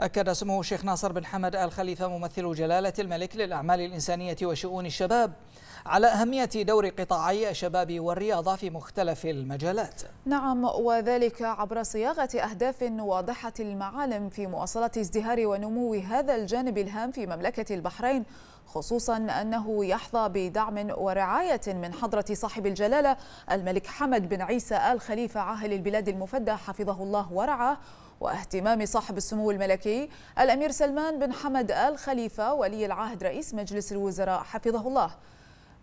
أكد سمو الشيخ ناصر بن حمد آل خليفة ممثل جلالة الملك للأعمال الإنسانية وشؤون الشباب على أهمية دور قطاعي الشباب والرياضة في مختلف المجالات نعم وذلك عبر صياغة أهداف واضحة المعالم في مواصلة ازدهار ونمو هذا الجانب الهام في مملكة البحرين خصوصا أنه يحظى بدعم ورعاية من حضرة صاحب الجلالة الملك حمد بن عيسى آل خليفة عاهل البلاد المفدى حفظه الله ورعاه واهتمام صاحب السمو الملكي الأمير سلمان بن حمد آل خليفة ولي العهد رئيس مجلس الوزراء حفظه الله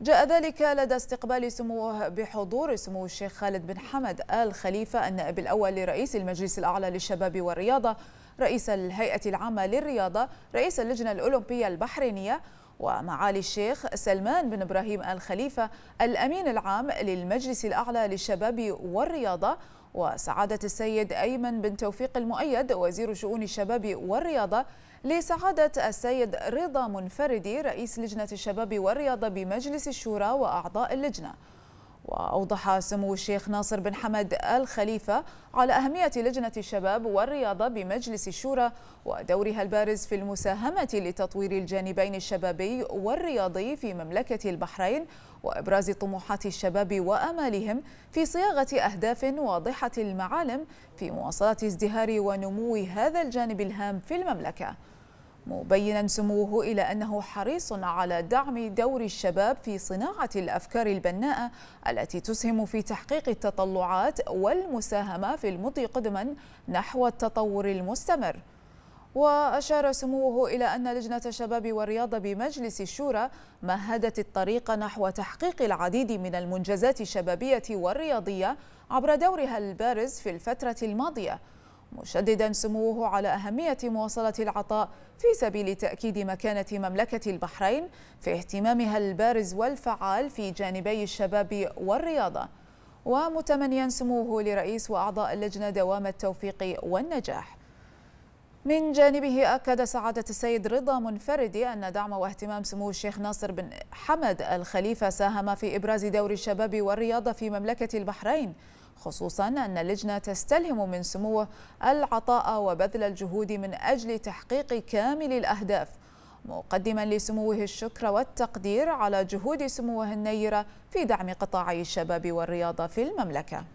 جاء ذلك لدى استقبال سموه بحضور سمو الشيخ خالد بن حمد آل خليفة النائب الأول لرئيس المجلس الأعلى للشباب والرياضة رئيس الهيئة العامة للرياضة رئيس اللجنة الأولمبية البحرينية ومعالي الشيخ سلمان بن إبراهيم الخليفة الأمين العام للمجلس الأعلى للشباب والرياضة وسعادة السيد أيمن بن توفيق المؤيد وزير شؤون الشباب والرياضة لسعادة السيد رضا منفردي رئيس لجنة الشباب والرياضة بمجلس الشورى وأعضاء اللجنة وأوضح سمو الشيخ ناصر بن حمد الخليفة على أهمية لجنة الشباب والرياضة بمجلس الشورى ودورها البارز في المساهمة لتطوير الجانبين الشبابي والرياضي في مملكة البحرين وإبراز طموحات الشباب وأمالهم في صياغة أهداف واضحة المعالم في مواصلة ازدهار ونمو هذا الجانب الهام في المملكة مبينا سموه إلى أنه حريص على دعم دور الشباب في صناعة الأفكار البناءة التي تسهم في تحقيق التطلعات والمساهمة في المضي قدما نحو التطور المستمر وأشار سموه إلى أن لجنة الشباب والرياضة بمجلس الشورى مهدت الطريق نحو تحقيق العديد من المنجزات الشبابية والرياضية عبر دورها البارز في الفترة الماضية مشددا سموه على أهمية مواصلة العطاء في سبيل تأكيد مكانة مملكة البحرين في اهتمامها البارز والفعال في جانبي الشباب والرياضة ومتمنيا سموه لرئيس وأعضاء اللجنة دوام التوفيق والنجاح من جانبه أكد سعادة السيد رضا منفردي أن دعم واهتمام سمو الشيخ ناصر بن حمد الخليفة ساهم في إبراز دور الشباب والرياضة في مملكة البحرين خصوصا أن اللجنة تستلهم من سموه العطاء وبذل الجهود من أجل تحقيق كامل الأهداف مقدما لسموه الشكر والتقدير على جهود سموه النيرة في دعم قطاعي الشباب والرياضة في المملكة